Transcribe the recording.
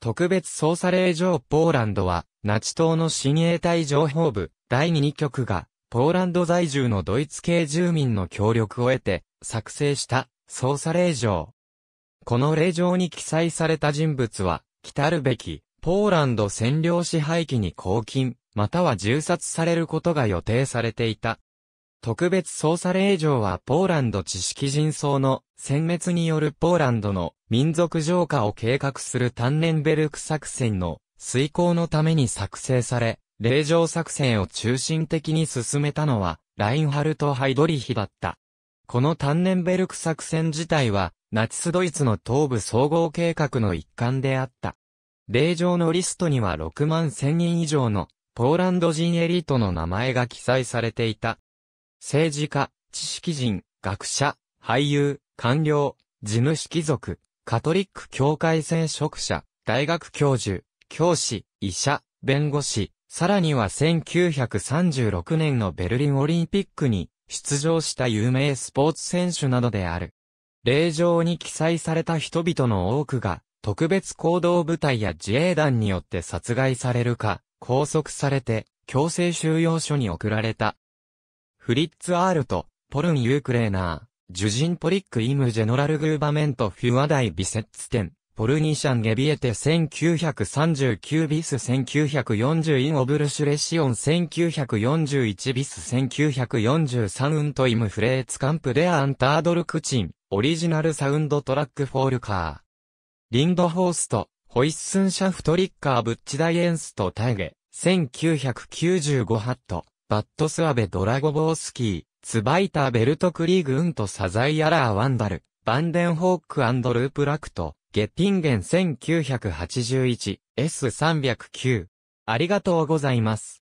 特別捜査令状ポーランドは、ナチ党の親衛隊情報部、第2局が、ポーランド在住のドイツ系住民の協力を得て、作成した、捜査令状。この令状に記載された人物は、来るべき、ポーランド占領支配期に拘禁、または銃殺されることが予定されていた。特別捜査令状はポーランド知識人層の殲滅によるポーランドの民族浄化を計画するタンネンベルク作戦の遂行のために作成され、令状作戦を中心的に進めたのはラインハルト・ハイドリヒだった。このタンネンベルク作戦自体はナチスドイツの東部総合計画の一環であった。令状のリストには6万1000人以上のポーランド人エリートの名前が記載されていた。政治家、知識人、学者、俳優、官僚、事務士貴族、カトリック教会選職者、大学教授、教師、医者、弁護士、さらには1936年のベルリンオリンピックに出場した有名スポーツ選手などである。令状に記載された人々の多くが、特別行動部隊や自衛団によって殺害されるか、拘束されて、強制収容所に送られた。フリッツ・アールト、ポルン・ユークレーナー、ジュジン・ポリック・イム・ジェノラル・グーバメント・フュアダイ・ビセッツテン、ポルニシャン・ゲビエテ1939ビス1940イン・オブルシュレシオン1941ビス1943ウントイム・フレーツ・カンプ・デア・アンタードル・クチン、オリジナルサウンドトラック・フォールカー。リンドホースト、ホイッスン・シャフト・リッカー・ブッチ・ダイエンスト・タイゲ、1995ハット。バットスアベドラゴボースキー、ツバイターベルトクリーグウンとサザイアラーワンダル、バンデンホークループラクト、ゲッティンゲン 1981S309。ありがとうございます。